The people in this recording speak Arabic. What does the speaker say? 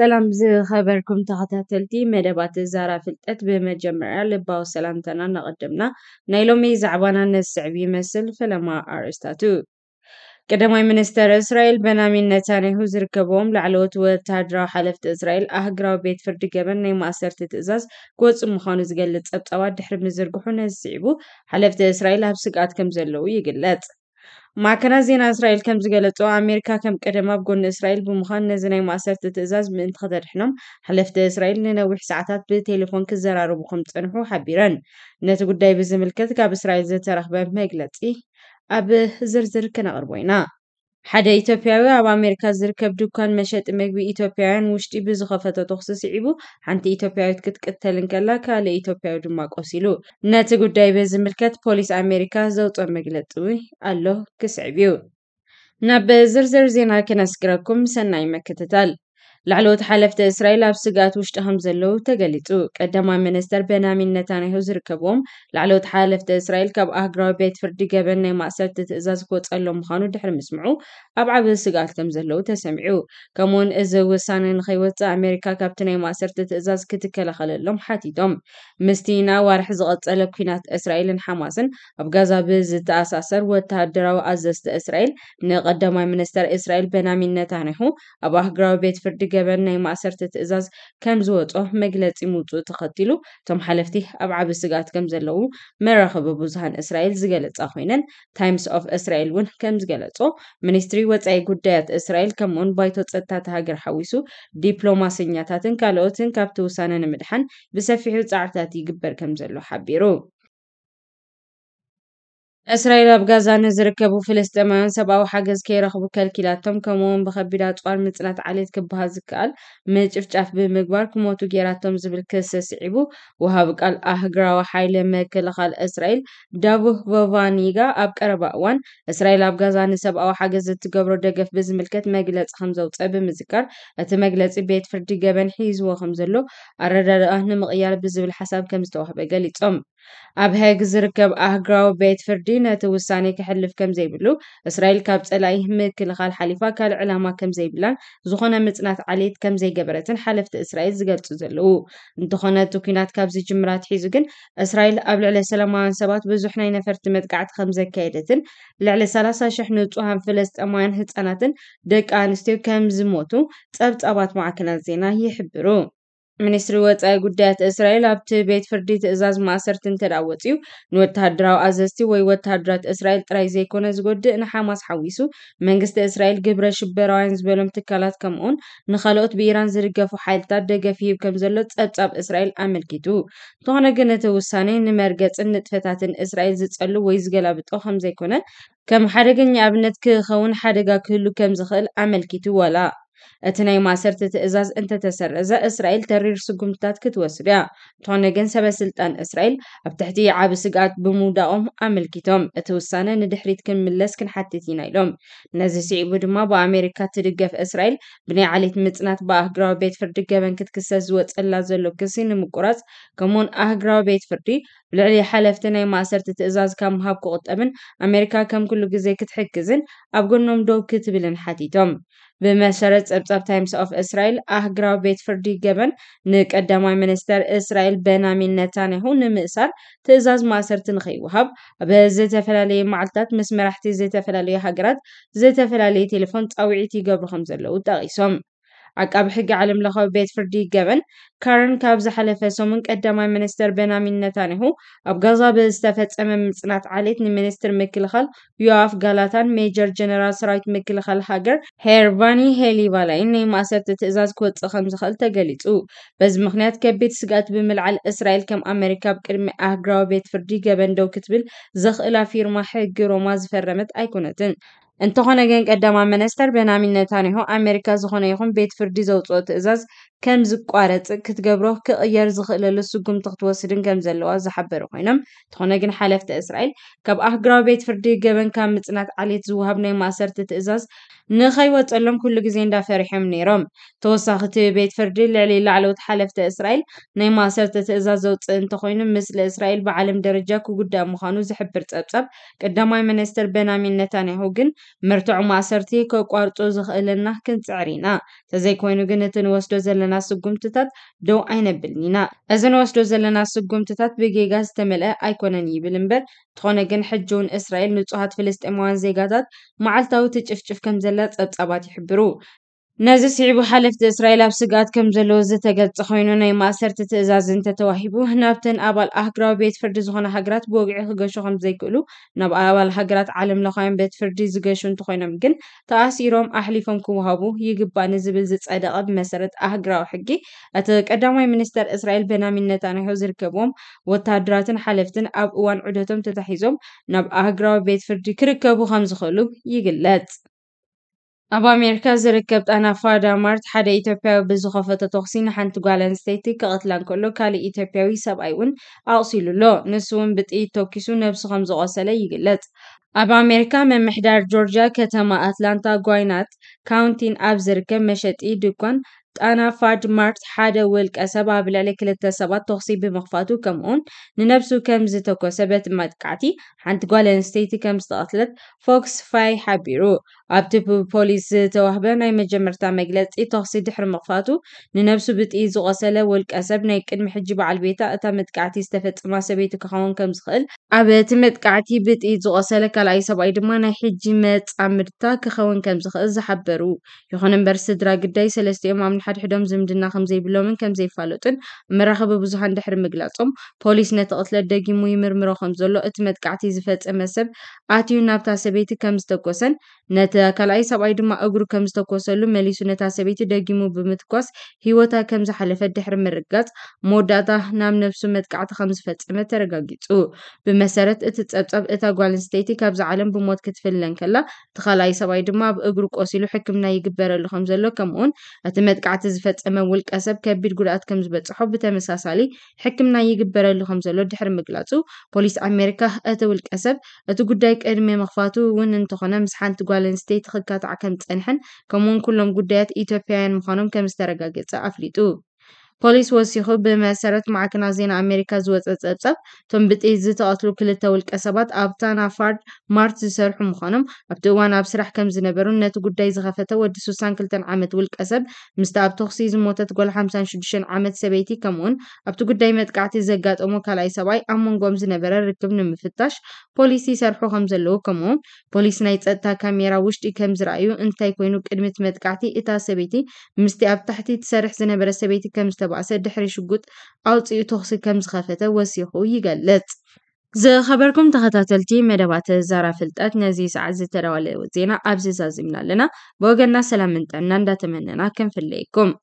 ሰላም ዝኸበርኩም ተኸታተልቲ መደባት ዛራ ፍልጠት ብመጀመርያ ልባዊ ሰላምተና እናቐደምና ናይ ሎሚ ዛዕባና ነስዕብ ይመስል ፈለማ ኣርእስታቱ ቀዳማይ ሚኒስተር እስራኤል በናሚን ነታንያሁ ዝርከቦም ላዕለወት ወታደራዊ ሓለፍቲ እስራኤል ኣህግራዊ ቤት ፍርዲ ገበን ናይ ማእሰርቲ ትእዛዝ ክወፁ ምዃኑ ዝገልፅ ጸብጻባት ድሕሪ ምዝርግሑ ነስዒቡ ሓለፍቲ እስራኤል ኣብ ስጋኣት ከም ዘለዉ ይግለጽ معكنا زينا اسرائيل كم زغلتو امريكا كم قدما بغون اسرائيل بمخان نزناي معسرت تزاز من تخدر حنم حلفت اسرائيل ننوح ساعتات بالتليفون كزرارو بخم تنحو حبيرن نتا قداي بزملكت كاب اسرائيل زيت رخبه مغلطي اب زرزر كنا اربوينا ሓደ ኢትዮጵያዊ ኣብ ኣሜሪካ ዝርከብ ድኳን መሸጢ መግቢ ኢትዮጵያውያን ውሽጢ ብዝኸፈተ ተኽሲ ስዒቡ፡ ሓንቲ ኢትዮጵያዊት ክትቅተልን ከላ ካልእ ኢትዮጵያዊ ድማ ቆሲሉ። ነቲ ጉዳይ በዝምልከት ፖሊስ ኣሜሪካ ዘውጽኦ መግለጺ ኣሎ ክስዕብ እዩ። ናብ ዝርዝር ዜና ክነስግረኩም ሰናይ መክትታል ላዕለዎት ሓለፍተ እስራኤል ኣብ ስጋት ውሽጢ ከም ዘለዉ ተገሊጹ ቀዳማይ ሚኒስተር ቤንያሚን ነታንያሁ ዝርከቦም ላዕለዎት ሓለፍተ እስራኤል ካብ ኣህግራዊ ቤት ፍርዲ ገበን ናይ ማእሰርቲ ትእዛዝ ክወፀሎም ምዃኑ ድሕሪ ምስምዑ ኣብ ዓበ ስጋት ከም ዘለዉ ተሰሚዑ ከምኡውን እዚ ውሳነ ንኸይወፅእ ኣሜሪካ ካብቲ ናይ ማእሰርቲ ትእዛዝ ክትከላኸለሎም ሓቲቶም ምስቲ ናዋርሒ ዝቐጸለ ኩናት እስራኤልን ሓማስን ኣብ ጋዛ ብዝተኣሳሰር ወተሃደራዊ ኣዘዝቲ እስራኤል ንቀዳማይ ሚኒስተር እስራኤል ቤንያሚን ነታንያሁ ኣብ ኣህግራዊ ቤት ፍርዲ ዝገበን ናይ ማእሰርቲ ትእዛዝ ከም ዝወፆ መግለፂ ምውፅኡ ተኸቲሉ እቶም ሓለፍቲ ኣብ ዓብ ስጋት ከም ዘለዉ መራኸቢ ብዙሃን እስራኤል ዝገለፃ ኮይነን ታይምስ ኦፍ እስራኤል እውን ከም ዝገለፆ ሚኒስትሪ ወፃኢ ጉዳያት እስራኤል ከምኡውን ባይቶ ፀጥታት ሃገር ሓዊሱ ዲፕሎማሰኛታትን ካልኦትን ካብቲ ውሳነ ንምድሓን ብሰፊሑ ፃዕርታት ይግበር ከም ዘሎ ሓቢሩ اسرائيل اب غزا نزركبو فلسطينيان سباو حجز كيرخبو كلكيلاتهم كمون بخبيل اطفال مصلات عليت كبها زقال مجفچاف بمغبار كموتو غيراتهم زبل كسس سعبو وهاب قال اهغرا وحايل مكل خال اسرائيل دابو بوفانيغا اب قربا وان اسرائيل اب غزا نسباو حجز تغبرو دغف بزملكت مغلص خمزو طيب مزكار ات مغلص بيت فردي غبن حيز وخمزلو ارادا اهن مقيال بزبل حساب كمستوحب قال يصم ኣብ ሃግ ዝርከብ ኣህግራዊ ቤት ፍርዲ ነቲ ውሳነ ክሕልፍ ከም ዘይብሉ እስራኤል ካብ ፀላኢ ምክልኻል ሓሊፋ ካልእ ዕላማ ከም ዘይብላን ዝኾነ ምፅናት ዓሌት ከም ዘይገበረትን ሓለፍቲ እስራኤል ዝገልፁ ዘለዉ እንተኾነ እቲ ኩናት ካብዚ ጅምራት ትሒዙ ግን እስራኤል ኣብ ልዕሊ ሰላማውያን ሰባት ብዙሕ ናይ ነፈርቲ መጥቃዕቲ ከም ዘካየደትን ልዕሊ 30 ሽሕ ንፁሃን ፍለስጠማውያን ህፃናትን ደቂ ኣንስትዮ ከም ዝሞቱ ፀብፃባት ማዕከናት ዜና ይሕብሩ ሚኒስትሪ ወፃኢ ጉዳያት እስራኤል ኣብቲ ቤት ፍርዲ ትእዛዝ ማእሰርቲ እንተዳወፅ እዩ ንወታደራዊ ኣዘዝቲ ወይ ወታደራት እስራኤል ጥራይ ዘይኮነ ዝጎድእ ንሓማስ ሓዊሱ መንግስቲ እስራኤል ግብረ ሽበራውያን ዝበሎም ትካላት ከምኡውን ንካልኦት ብኢራን ዝድገፉ ሓይልታት ደገፍ ይህብ ከም ዘሎ ፀብጻብ እስራኤል ኣመልኪቱ እንተኾነ ግን እቲ ውሳነ ንመርገፅን ንጥፈታትን እስራኤል ዝፀሉ ወይ ዝገላብጦ ከም ዘይኮነ ከም ሓደገኛ ኣብነት ክኸውን ሓደጋ ክህሉ ከም ዝኽእል ኣመልኪቱ ዋላ እቲ ናይ ማእሰርቲ ትእዛዝ እንተተሰረዘ እስራኤል ተሪር ስጉምትታት ክትወስድ እያ እንተኾነ ግን ሰበስልጣን እስራኤል ኣብ ትሕቲ ዓብ ስጋኣት ብምውዳቆም ኣመልኪቶም እቲ ውሳነ ንድሕሪት ክንምለስ ክንሓትት ኢና ኢሎም ነዚ ስዒቡ ድማ ብኣሜሪካ ትድገፍ እስራኤል ብናይ ዓሌት ምፅናት ብኣህግራዊ ቤት ፍርዲ ገበን ክትክሰስ ዝወፀላ ዘሎ ክሲ ንምቁራፅ ከምኡውን ኣህግራዊ ቤት ፍርዲ لعلي حلفت نه ما سرت تأزاز كم هاب قطبن أمريكا كم كل جزئ كتحكزن أبقنهم دو كتب لن حتي تم بمشارات أبطال تايمز أوف إسرائيل أهجر بيت فردي جبن نك أدمى منستر إسرائيل بنامين نتانيهو نمسر تأزاز ما سرت نخي وهاب بزيت فلالي معلتات مسمرحتي زيت فلالي هجرت زيت فلالي تليفون أوعيتي قبل خمسة لو تغيسهم عقب حق عالم لخو بيت فردي جبن كارن كابز حلفه سومن قدماي منستر بنامين نتانيهو اب غزا بستفت امم مصنات عليت ني منستر مكلخل يواف غلاتان ميجر جنرال سرايت مكلخل هاجر هيرفاني هيلي والا اني ما سرت تزاز كو تصخم زخل تغليصو بز مخنيات كبيت سغات بملعل اسرائيل كم امريكا بكرمي اهغرا بيت فردي جبن دو كتبل زخ الى فيرما حق روماز فرمت ايكونتن انتخان اگن قدام منستر بنامین نتانیهو آمریکا زخانه خون بیت فردی زود صوت ازاز کم زکوارت کت جبره که ایر زخیل لسوگم تخت وسیرن کم زلوا زحب رو خونم تخان اگن حلفت اسرائیل کب احجار بیت فردی جبن کم متنات علیت زو هب نیم آسرت ازاز نخی و تعلم کل جزین دافر حم نیرم تو ساخت بیت فردی لعلی لعلوت حلفت اسرائیل نیم آسرت ازاز زود انتخان مثل اسرائیل با علم درجه کوچ دام خانو زحب رت ምርቱዕ ማእሰርቲ ከቋርጡ ዝኽእለና ክንፅዕር ኢና ተዘይኮይኑ ግን እቲ ንወስዶ ዘለና ስጉምትታት ደው ኣይነብልን ኢና እዚ ንወስዶ ዘለና ስጉምትታት ብጌጋ ዝተመልአ ኣይኮነን ይብል እምበር እንተኾነ ግን ሕጂ እውን እስራኤል ንፁሃት ፍልስጥማውያን ዜጋታት መዓልታዊ ትጭፍጭፍ ከም ዘላ ጸብጻባት ይሕብሩ ነዚ ስዒቡ ሓለፍቲ እስራኤል ኣብ ስጋኣት ከም ዘለዎ ዝተገልፀ ኮይኑ ናይ ማእሰርቲ ትእዛዝ እንተተዋሂቡ ናብተን ኣባል ኣህጉራዊ ቤት ፍርዲ ዝኾነ ሃገራት ብወግዒ ክገሹ ከም ዘይክእሉ ናብ ኣባል ሃገራት ዓለም ለኻውያን ቤት ፍርዲ ዝገሹ እንተኮይኖም ግን ተኣሲሮም ኣሕሊፎም ክወሃቡ ይግባእ ንዝብል ዝፀደቐ ብመሰረት ኣህጉራዊ ሕጊ እቲ ቀዳማይ ሚኒስተር እስራኤል ቤንያሚን ነታንያሁ ዝርከብዎም ወታደራትን ሓለፍትን ኣብ እዋን ዑደቶም ተታሒዞም ናብ ኣህጉራዊ ቤት ፍርዲ ክርከቡ ከም ዝኽእሉ ይግለጽ ኣብ ኣሜሪካ ዝርከብ ጣና ፋዳማርት ሓደ ኢትዮጵያዊ ብዝከፈቶ ተክሲ ንሓንቲ ጓል ኣንስተይቲ ክቀትላን ከሎ ካልእ ኢትዮጵያዊ ሰብኣይ እውን ኣቕሲሉኣሎ ንስ ውን ብጥኢት ተኪሱ ነብሲ ከም ዝቆሰለ ይግለፅ ኣብ ኣሜሪካ መምሕዳር ጆርጅ ከተማ ኣትላንታ ጓይናት ካውንቲን ኣብ ዝርከብ መሸጢ ድኮን أنا فاد مارت حادة ولك أسبع بلالي كل التسابات تخصي بمخفاتو كمون ننبسو كم زيتوكو سبت مدكاتي حانت قول انستيتي كم ستاتلت فوكس فاي حبيرو أبتب بوليس توهبة ناي مجمرتا مجلت إي تخصي دحر مخفاتو ننبسو بت إي زو غسالة ولك أسب ناي كن محجب على البيتا أتا مدكاتي استفت ما سبيتو كخون كم زخل أبت مدكاتي بت إي زو غسالة كالعي سبعي دما ناي حجي مات أمرتا كخون كم زخل زحبرو يخون برس درا قداي سلستي أمام نحر ድሕዶም ዝምድና ከምዘይብሎምን ከምዘይፋለጡን መራኽቢ ብዙሓን ድሕሪ ምግላፆም ፖሊስ ነተቅትለት ደጊሙ ይምርምሮ ከምዘሎ እቲ መጥካዕቲ ዝፈፀመ ሰብ ኣትዩ ናብታ ሰበይቲ ከም ዝተኮሰን ነካልኣይ ሰብኣይ ድማ እግሩ ከም ዝተኮሰሉ መሊሱ ነታ ሰበይቲ ደጊሙ ብምትኳስ ሂወታ ከምዝሓለፈ ድሕሪ ምርጋፅ መወዳእታ ናብ ነብሱ መጥካዕቲ ከምዝፈፀመ ተረጋጊፁ ብመሰረት እቲ ፀብፃብ እታ ጓልንስተይቲ ካብዝዓለም ብሞት ክትፍልለን ከላ እቲ ካልኣይ ሰብኣይ ድማ ኣብ እግሩ ቆሲሉ ሕክምና ይግበረሉ ከምዘሎ ከምውን እቲ መጥቃዕ ጥቕዓቲ ዝፈፀመ ውልቀ ሰብ ከቢድ ጉድኣት ከም ዝበፅሖ ብተመሳሳሊ ሕክምና ይግበረሉ ከም ዘሎ ድሕሪ ምግላፁ ፖሊስ ኣሜሪካ እቲ ውልቀ ሰብ እቲ ጉዳይ ቅድሚ መኽፋቱ እውን እንተኾነ ምስ ሓንቲ ጓል ኣንስተይቲ ክካትዓ ከም ዝፀንሐን ከምኡውን ኩሎም ጉዳያት ኢትዮጵያውያን ምዃኖም ከም ዝተረጋገፀ ኣፍሊጡ ፖሊስ ወሲኹ ብመሰረት ማዕከና ዜና ኣሜሪካ ዝወፀ ፀብጻብ እቶም ብጥይት ዝተቐትሉ ክልተ ውልቀ ሰባት ኣብታ ናፋርድ ማርት ዝሰርሑ ምዃኖም ኣብቲ እዋን ኣብ ስራሕ ከም ዝነበሩ ነቲ ጉዳይ ዝኸፈተ ወዲ 62 ዓመት ውልቀ ሰብ ምስቲ ኣብ ተኽሲ ዝሞተት ጓል 56 ዓመት ሰበይቲ ከምኡውን ኣብቲ ጉዳይ መጥቃዕቲ ዘጋጠሙ ካልኣይ ሰብኣይ ኣብ መንጎም ዝነበረ ርክብ ንምፍታሽ ፖሊስ ይሰርሑ ከም ዘለዉ ከምኡውን ፖሊስ ናይ ፀጥታ ካሜራ ውሽጢ ከም ዝረኣዩ እንታይ ኮይኑ ቅድሚት መጥቃዕቲ እታ ሰበይቲ ምስቲ ኣብ ታሕቲ ትሰርሕ ዝነበረ ሰበይቲ ከም ዝተባዕሰ ድሕሪ ሽጉጥ ኣውፅኡ ተኽሲ ከም ዝኸፈተ ወሲኹ ይገልጽ ዝኸበርኩም ተኸታተልቲ መደባት ዛራ ፍልጠት ነዚ ሰዓት ዝተዳዋለ ዜና ኣብዚ ዛዚምና ኣለና ብወገና ሰላምን ጥዕና እንዳተመነና ክንፍለየኩም